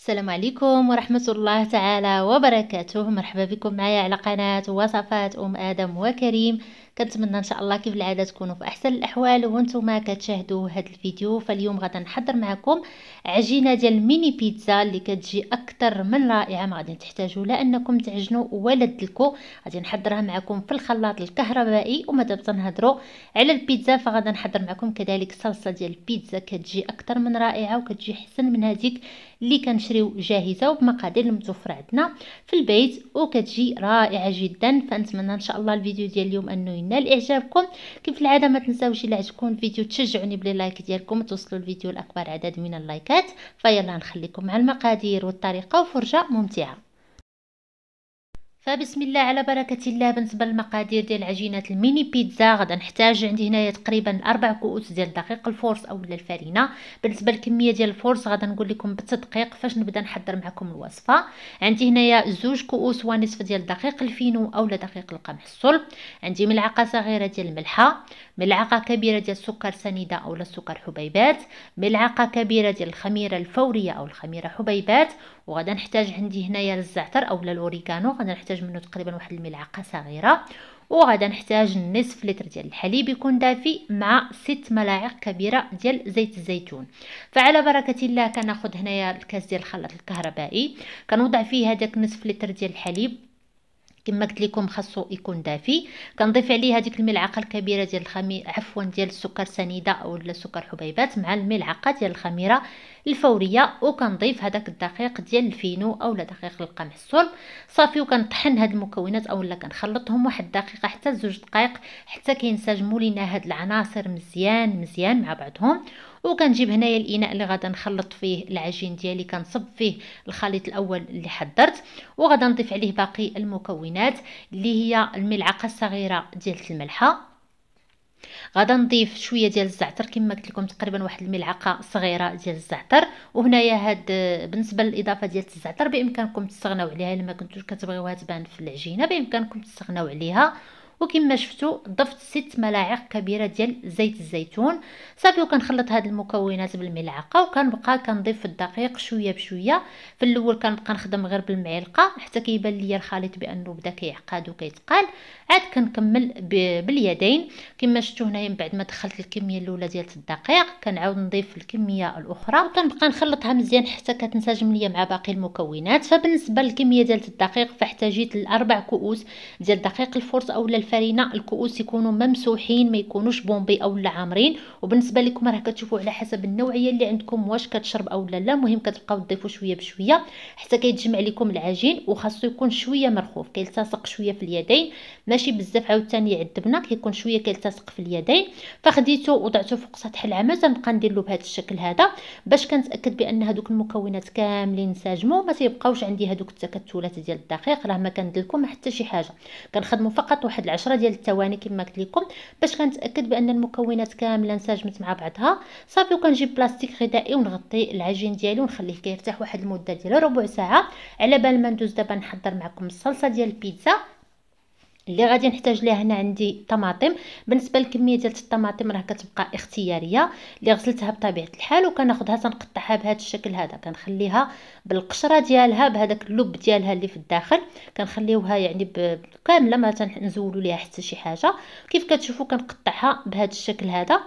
السلام عليكم ورحمة الله تعالى وبركاته مرحبا بكم معايا على قناة وصفات أم آدم وكريم كنتمنى ان شاء الله كيف العاده تكونوا في احسن الاحوال وانتم كتشاهدوا هذا الفيديو فاليوم غدا نحضر معكم عجينه ديال الميني بيتزا اللي كتجي اكثر من رائعه ما غادي تحتاجوا لا انكم تعجنوا ولا تدلكوا غادي نحضرها معكم في الخلاط الكهربائي دابا تنهضروا على البيتزا فغادا نحضر معكم كذلك صلصه ديال البيتزا كتجي اكثر من رائعه وكتجي حسن من هذيك اللي كنشريو جاهزه وبمقادير المتوفره عندنا في البيت وكتجي رائعه جدا فنتمنى ان شاء الله الفيديو ديال اليوم انه نال اعجابكم كيف العاده ما تنساوش الا عجبكم الفيديو تشجعوني بلي لايك ديالكم توصلوا الفيديو لاكبر عدد من اللايكات فيلا نخليكم مع المقادير والطريقه وفرجه ممتعه فبسم الله على بركة الله بالنسبة للمقادير ديال عجينة الميني بيتزا غدا نحتاج عندي هنايا تقريبا أربع كؤوس ديال دقيق الفورس أولا الفارينة بالنسبة للكمية ديال الفورس غدا نقول لكم بالتدقيق فاش نبدا نحضر معكم الوصفة عندي هنايا زوج كؤوس ونصف ديال دقيق الفينو أولا دقيق القمح الصلب عندي ملعقة صغيرة ديال الملحة ملعقة كبيرة ديال السكر سنيدة أو السكر حبيبات ملعقة كبيرة ديال الخميرة الفورية أو الخميرة حبيبات وغادا نحتاج عندي هنايا الزعتر أولا الأوريغانو غادا نحتاج منه تقريبا واحد الملعقة صغيرة وغادا نحتاج نصف لتر ديال الحليب يكون دافي مع ست ملاعق كبيره ديال زيت الزيتون فعلى بركه الله كناخذ هنايا الكاس ديال الخلاط الكهربائي كنوضع فيه هذاك نصف لتر ديال الحليب كما قلت لكم خاصو يكون دافي كنضيف عليه هذيك الملعقه الكبيره ديال الخميره عفوا ديال السكر سنيده او السكر حبيبات مع الملعقه ديال الخميره الفوريه وكنضيف هذاك الدقيق ديال الفينو اولا دقيق القمح الصلب صافي وكنطحن هاد المكونات اولا كنخلطهم واحد الدقيقه حتى زوج دقائق حتى كينسجموا لينا هاد العناصر مزيان مزيان مع بعضهم وكنجيب هنايا الاناء اللي غادي نخلط فيه العجين ديالي كنصب فيه الخليط الاول اللي حضرت وغادي نضيف عليه باقي المكونات اللي هي الملعقه الصغيره ديال الملحه غادي نضيف شويه ديال الزعتر كما قلت لكم تقريبا واحد الملعقه صغيره ديال الزعتر وهنايا هاد بالنسبه للاضافه ديال الزعتر بامكانكم تستغناو عليها الا ما كنتوش كتبغيوها تبان في العجينه بامكانكم تستغناو عليها وكما شفتوا ضفت ست ملاعق كبيره ديال زيت الزيتون صافي وكنخلط هاد المكونات بالملعقه وكنبقى كنضيف الدقيق شويه بشويه في الاول كنبقى نخدم غير بالمعلقه حتى كيبان ليا الخليط بانه بدا كيعقد وكيتقال عاد كنكمل باليدين كما شفتوا هنايا من بعد ما دخلت الكميه الاولى ديال الدقيق كنعاود نضيف الكميه الاخرى وكنبقى نخلطها مزيان حتى كتنسجم ليا مع باقي المكونات فبالنسبه للكميه ديال الدقيق فاحتاجيت لاربع كؤوس ديال دقيق الفرص اولا الفرينه الكؤوس يكونوا ممسوحين ما يكونوش بومبي او لا عامرين وبالنسبه لكم راه كتشوفوا على حسب النوعيه اللي عندكم واش كتشرب او لا لا مهم كتبقاو تضيفوا شويه بشويه حتى كيتجمع لكم العجين وخاصو يكون شويه مرخوف كيلتصق شويه في اليدين ماشي بزاف عاوتاني عذبنا كيكون شويه كيلتصق في اليدين فخديته وضعته فوق سطح العمى تنبقى ندير له بهذا الشكل هذا باش كنتاكد بان هذوك المكونات كاملين ساجموا ما تيبقاوش عندي هذوك التكتلات ديال الدقيق راه ما كندير لكم حتى شي حاجه كنخدموا فقط واحد عشرة ديال التواني كما قلت لكم باش كنتاكد بان المكونات كامله انسجمت مع بعضها صافي وكنجيب بلاستيك غذائي ونغطي العجين ديالي ونخليه كيرتاح واحد المده ديال ربع ساعه على بال ما ندوز دابا نحضر معكم الصلصه ديال البيتزا اللي غادي نحتاج ليه هنا عندي طماطم بالنسبه للكميه ديال الطماطم راه كتبقى اختياريه اللي غسلتها بطبيعه الحال وكناخذها تنقطعها بهذا الشكل هذا كنخليها بالقشره ديالها بهذاك اللب ديالها اللي في الداخل كنخليوها يعني كامله ما تنزولوا ليها حتى شي حاجه كيف كتشوفوا كنقطعها بهذا الشكل هذا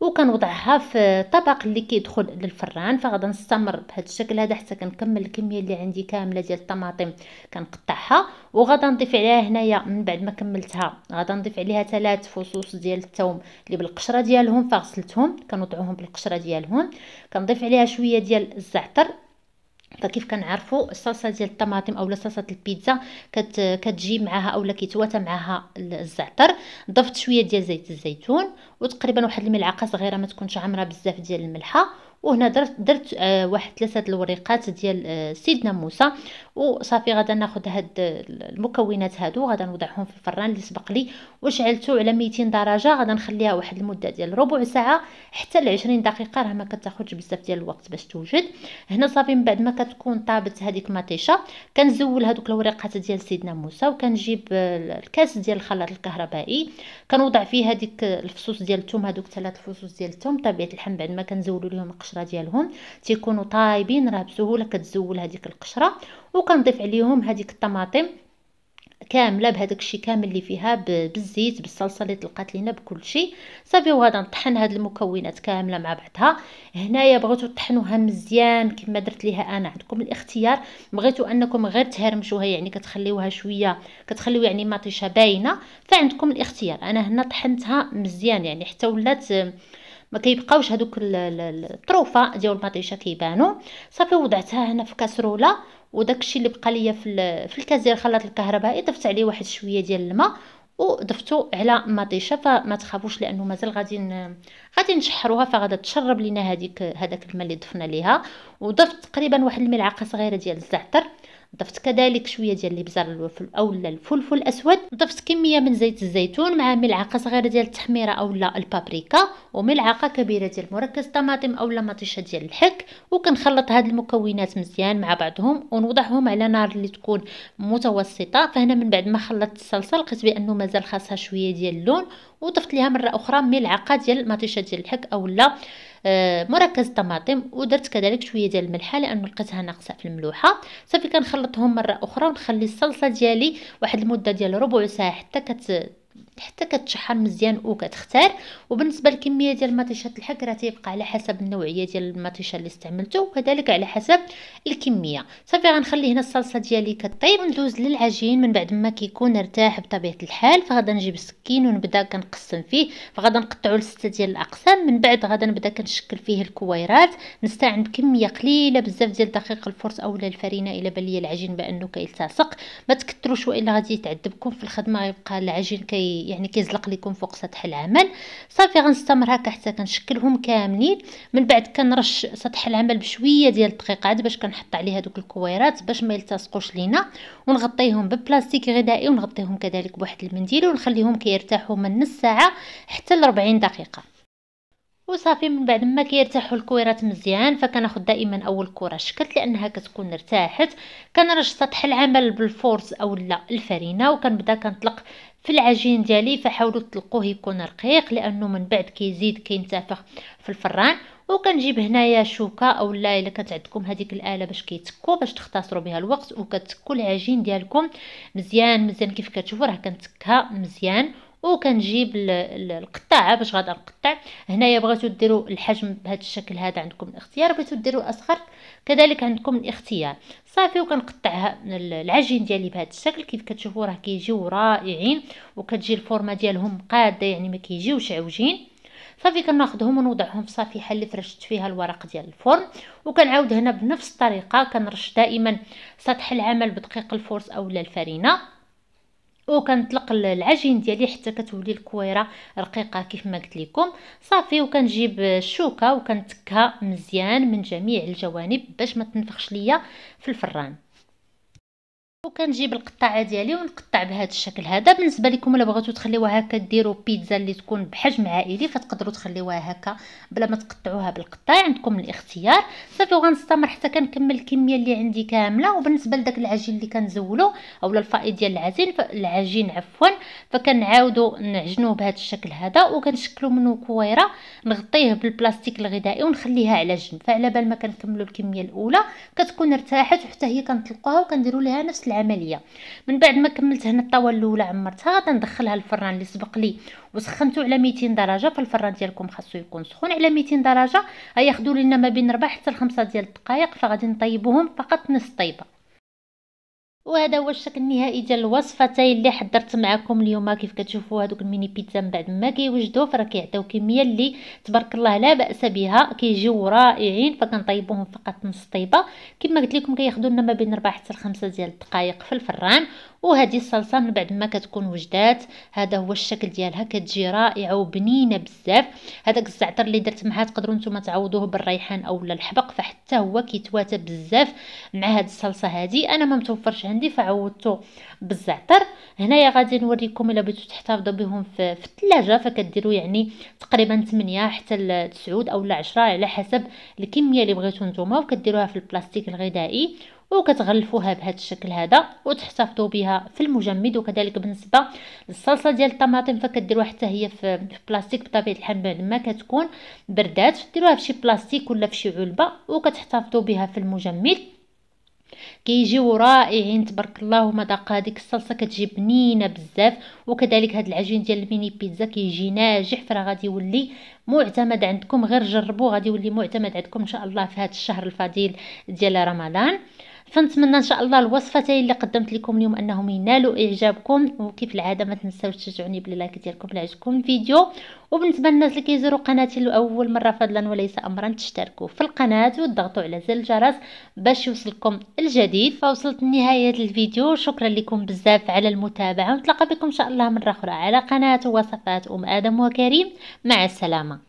وكنوضعها في الطبق اللي كيدخل للفران فغادا نستمر بهذا الشكل هذا حتى كنكمل الكميه اللي عندي كامله ديال الطماطم كنقطعها وغادي نضيف عليها هنايا من بعد ما كملتها غادا نضيف عليها ثلاث فصوص ديال الثوم اللي بالقشره ديالهم فغسلتهم كنوضعوهم بالقشره ديالهم كنضيف عليها شويه ديال الزعتر فكيف كنعرفوا الصلصه ديال الطماطم اولا صلصه البيتزا كت كتجي معها اولا كيتواتى معها الزعتر ضفت شويه ديال زيت الزيتون وتقريبا واحد الملعقه صغيره ما تكونش عامره بزاف ديال الملحه وهنا درت درت آه واحد ثلاثه الوريقات ديال آه سيدنا موسى وصافي غادا ناخذ هاد آه، المكونات هادو غادا نوضعهم في الفران اللي سبق لي وشعلته على 200 درجه غادا نخليها واحد المده ديال ربع ساعه حتى ل 20 دقيقه راه ما كتاخذش بزاف ديال الوقت باش توجد هنا صافي من بعد ما كتكون طابت هذيك مطيشه كنزول هذوك الوريقات ديال سيدنا موسى وكنجيب آه، الكاس ديال الخلاط الكهربائي كنوضع فيه هذيك آه، الفصوص ديال الثوم هذوك ثلاث فصوص ديال الثوم طبيعه الحال بعد ما كنزولوا لهم القشره ديالهم تيكونوا طايبين راه بسهوله كتزول هذيك القشره وكنضيف عليهم هذيك الطماطم كامله بهذاك الشيء كامل اللي فيها بالزيت بالصلصه اللي طلقات لينا بكل شيء صافي وهذا نطحن هذه المكونات كامله مع بعضها هنايا بغيتو تطحنوها مزيان كما درت ليها انا عندكم الاختيار بغيتو انكم غير تهرمشوها يعني كتخليوها شويه كتخليو يعني مطيشه باينه فعندكم الاختيار انا هنا طحنتها مزيان يعني حتى ولات ما كيبقاوش هذوك الطروفه ديال الباطيشه كيبانو صافي وضعتها هنا في كاسروله وداك الشيء اللي بقى ليا في في الكاس ديال الخلاط الكهربائي ضفت عليه واحد شويه ديال الماء وضفتو على مطيشه فما تخافوش لانه مازال غادي غادي نشحروها فغادا تشرب لينا هذيك هذاك الماء اللي ضفنا ليها وضفت تقريبا واحد الملعقه صغيره ديال الزعتر ضفت كذلك شويه ديال الابزار او الفلفل الاسود ضفت كميه من زيت الزيتون مع ملعقه صغيره ديال التحميره اولا البابريكا وملعقه كبيره ديال مركز طماطم اولا مطيشه ديال الحك وكنخلط هاد المكونات مزيان مع بعضهم ونوضعهم على نار اللي تكون متوسطه فهنا من بعد ما خلطت الصلصه لقيت بانه مازال خاصها شويه ديال اللون وضفت ليها مره اخرى ملعقه ديال مطيشه ديال الحك اولا آه، مركز طماطم ودرت كذلك شويه ديال الملحه لانه لقيتها ناقصه في الملوحه صافي كنخلطهم مره اخرى ونخلي الصلصه ديالي واحد المده ديال ربع ساعه حتى كت حتى كتشحر مزيان وكتختار وبالنسبه للكميه ديال مطيشه الحك راه تيبقى على حسب النوعيه ديال المطيشه اللي استعملته وكذلك على حسب الكميه صافي غنخلي هنا الصلصه ديالي كطيب ندوز للعجين من بعد ما كيكون ارتاح بطبيعه الحال فغادي نجيب السكين ونبدا كنقسم فيه فغادي نقطعو لسته ديال الاقسام من بعد غادي نبدا كنشكل فيه الكويرات نستعمل كميه قليله بزاف ديال دقيق الفرص اولا الفرينه الا بان العجين بانه كيلتصق ما تكثروش والا غادي يتعذبكم في الخدمه غيبقى العجين كي يعني كيزلق لكم فوق سطح العمل صافي غنستمر هكا حتى كنشكلهم كاملين من بعد كنرش سطح العمل بشويه ديال الدقيق عاد باش كنحط عليه هذوك الكويرات باش ما يلتصقوش لينا ونغطيهم ببلاستيك غذائي ونغطيهم كذلك بواحد المنديل ونخليهم كيرتاحوا من نص ساعه حتى ل 40 دقيقه وصافي من بعد ما كيرتاحوا الكويرات مزيان فكناخذ دائما اول كره شكلت لانها كتكون ارتاحت كنرش سطح العمل بالفورس اولا الفرينه وكنبدا كنطلق في العجين ديالي فحاولوا تلقوه يكون رقيق لانه من بعد كيزيد كينتفخ في الفران وكنجيب هنايا شوكه اولا الا كانت عندكم هذيك الاله باش كيتكو باش تختصروا بها الوقت وكتكو العجين ديالكم مزيان مزيان كيف كتشوفوا راه كنتكها مزيان وكنجيب القطاعه باش غادا نقطع هنايا بغيتو ديروا الحجم بهذا الشكل هذا عندكم الاختيار بغيتو ديروا اصغر كذلك عندكم الاختيار صافي وكنقطعها العجين ديالي بهذا الشكل كيف كتشوفوا راه كيجيو رائعين وكتجي الفورمه ديالهم قاده يعني ما كيجيوش عوجين صافي كناخذهم ونوضعهم في صفيحه اللي فرشت فيها الورق ديال الفرن وكنعاود هنا بنفس الطريقه كنرش دائما سطح العمل بدقيق الفرص اولا الفرينه وكنطلق العجين ديالي حتى كتولي الكويره رقيقه كيف ما قلت لكم صافي وكنجيب الشوكه وكنتكها مزيان من جميع الجوانب باش ما تنفخش ليا في الفران وكنجيب القطاعه ديالي ونقطع بهذا الشكل هذا بالنسبه لكم الا بغيتو تخليوها هكا ديروا بيتزا اللي تكون بحجم عائلي فتقدروا تخليوها هكا بلا ما تقطعوها بالقطاع عندكم الاختيار صافي وغنستمر حتى كنكمل الكميه اللي عندي كامله وبالنسبه لذاك العجين اللي كنزولو اولا الفائض ديال العجين العجين عفوا فكنعاودوا نعجنوه بهذا الشكل هذا وكنشكلوا منه كويره نغطيه بالبلاستيك الغذائي ونخليها على جنب فعلى بال ما كنكملوا الكميه الاولى كتكون ارتاحت وحتى هي كنطلقوها وكنديروا لها نفس العجين العمليه من بعد ما كملت هنا الطاوه الاولى عمرتها غادي ندخلها الفران اللي سبق لي وسخنته على 200 درجه فالفران ديالكم خاصو يكون سخون على 200 درجه غياخذوا لنا ما بين 4 حتى 5 ديال الدقائق فغادي نطيبوهم فقط نص طيبه وهذا هو الشكل النهائي ديال الوصفتين اللي حضرت معكم اليوم كيف كتشوفوا هذوك الميني بيتزا من بعد ما كيوجدوا فرا كيعطيو كميه اللي تبارك الله لا باس بها كيجيو رائعين فكنطيبوهم فقط نص طيبه كما قلت لكم كياخذوا لنا ما بين 4 حتى 5 ديال الدقائق في الفران وهذه الصلصه من بعد ما كتكون وجدات هذا هو الشكل ديالها كتجي رائعه وبنينه بزاف هذاك الزعتر اللي درت معها تقدروا نتوما تعوضوه بالريحان اولا الحبق فحتى هو كيتواتى بزاف مع هذه الصلصه هذه انا ما متوفرش عندي فعوضته بالزعتر هنايا غادي نوريكم الا بغيتو تحتفظوا بهم في, الثلاجه فكديروا يعني تقريبا 8 حتى ل 9 اولا 10 على حسب الكميه اللي بغيتو نتوما وكديروها في البلاستيك الغذائي وكتغلفوها بهذا الشكل هذا وتحتفظوا بها في المجمد وكذلك بالنسبه للصلصه ديال الطماطم فكديروها حتى هي في بلاستيك بطبيعه الحال بعد ما كتكون بردات ديروها في شي بلاستيك ولا في شي علبه وكتحتفظوا بها في المجمد كيجيو رائعين تبارك الله ومذاق هذيك الصلصه كتجي بنينه بزاف وكذلك هذا العجين ديال الميني بيتزا كيجي ناجح فراه غادي يولي معتمد عندكم غير جربوه غادي يولي معتمد عندكم ان شاء الله في هذا الشهر الفضيل ديال رمضان فنتمنى ان شاء الله الوصفتين اللي قدمت لكم اليوم انهم ينالوا اعجابكم وكيف العاده ما تنساوش تشجعوني باللايك ديالكم الا عجبكم الفيديو وبالنسبه للناس اللي كيزوروا قناتي لاول مره فضلا وليس امرا تشتركوا في القناه وتضغطوا على زر الجرس باش يوصلكم الجديد فوصلت لنهايه الفيديو شكرا لكم بزاف على المتابعه ونتلاقى بكم ان شاء الله مره اخرى على قناه وصفات ام ادم وكريم مع السلامه